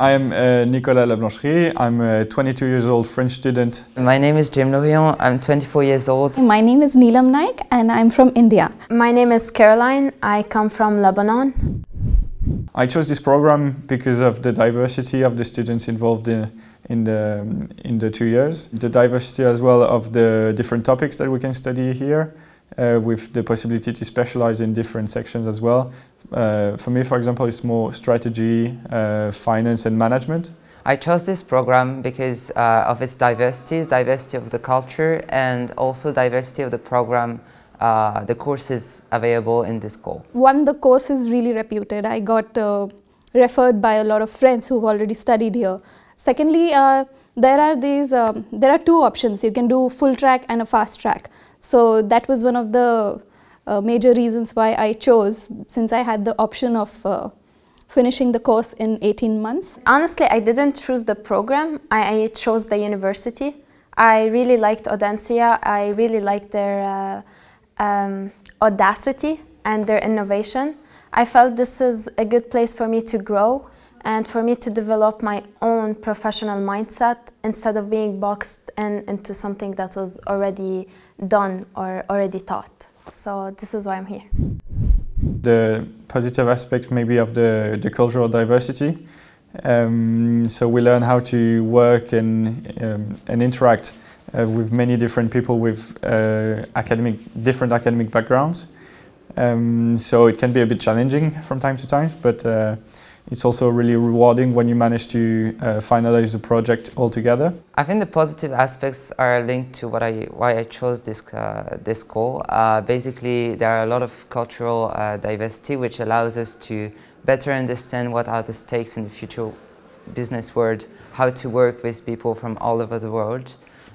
I'm uh, Nicolas Lablancherie. I'm a 22 years old French student. My name is Jim Lorient. I'm 24 years old. My name is Neelam Naik and I'm from India. My name is Caroline. I come from Lebanon. I chose this program because of the diversity of the students involved in, in, the, in the two years. The diversity as well of the different topics that we can study here uh, with the possibility to specialize in different sections as well. Uh, for me, for example, it's more strategy, uh, finance and management. I chose this program because uh, of its diversity, diversity of the culture and also diversity of the program uh, the courses available in this school. One, the course is really reputed. I got uh, referred by a lot of friends who've already studied here. Secondly, there are these um, there are two options you can do full track and a fast track so that was one of the uh, major reasons why I chose since I had the option of uh, finishing the course in 18 months. Honestly I didn't choose the program I, I chose the university I really liked Audencia I really liked their uh, um, audacity and their innovation I felt this is a good place for me to grow and for me to develop my own professional mindset instead of being boxed in into something that was already done or already taught. So this is why I'm here. The positive aspect maybe of the, the cultural diversity. Um, so we learn how to work and, um, and interact uh, with many different people with uh, academic, different academic backgrounds. Um, so it can be a bit challenging from time to time, but uh, it's also really rewarding when you manage to uh, finalize the project altogether. I think the positive aspects are linked to what I why I chose this uh, this call. Uh, basically, there are a lot of cultural uh, diversity, which allows us to better understand what are the stakes in the future business world, how to work with people from all over the world,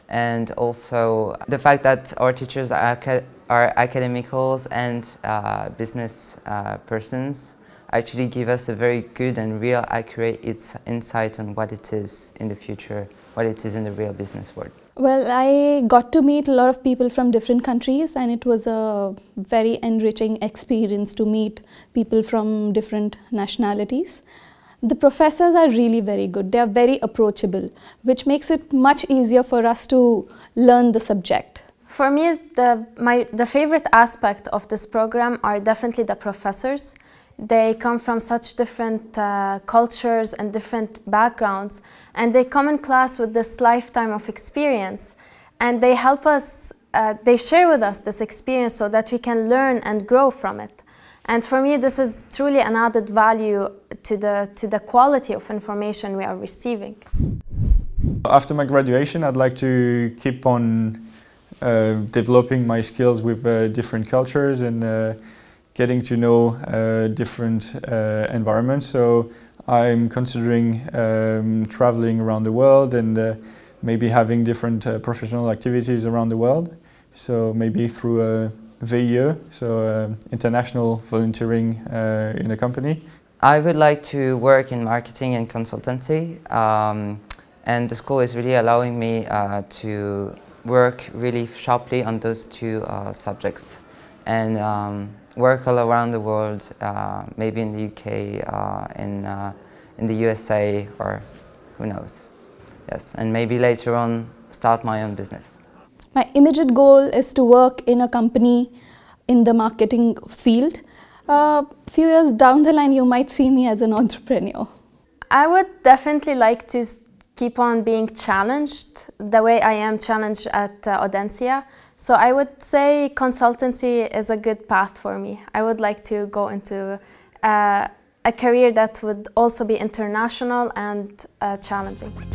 and also the fact that our teachers are, aca are academicals and uh, business uh, persons actually give us a very good and real accurate insight on what it is in the future, what it is in the real business world. Well, I got to meet a lot of people from different countries and it was a very enriching experience to meet people from different nationalities. The professors are really very good. They are very approachable, which makes it much easier for us to learn the subject. For me, the, my, the favorite aspect of this program are definitely the professors they come from such different uh, cultures and different backgrounds, and they come in class with this lifetime of experience. And they help us, uh, they share with us this experience so that we can learn and grow from it. And for me, this is truly an added value to the, to the quality of information we are receiving. After my graduation, I'd like to keep on uh, developing my skills with uh, different cultures and uh, getting to know uh, different uh, environments. So I'm considering um, traveling around the world and uh, maybe having different uh, professional activities around the world. So maybe through a VIE, so uh, international volunteering uh, in a company. I would like to work in marketing and consultancy. Um, and the school is really allowing me to work really sharply on those two subjects. And um, work all around the world, uh, maybe in the UK, uh, in, uh, in the USA, or who knows. Yes, and maybe later on start my own business. My immediate goal is to work in a company in the marketing field. A uh, few years down the line, you might see me as an entrepreneur. I would definitely like to keep on being challenged the way I am challenged at uh, Audencia. So I would say consultancy is a good path for me. I would like to go into uh, a career that would also be international and uh, challenging.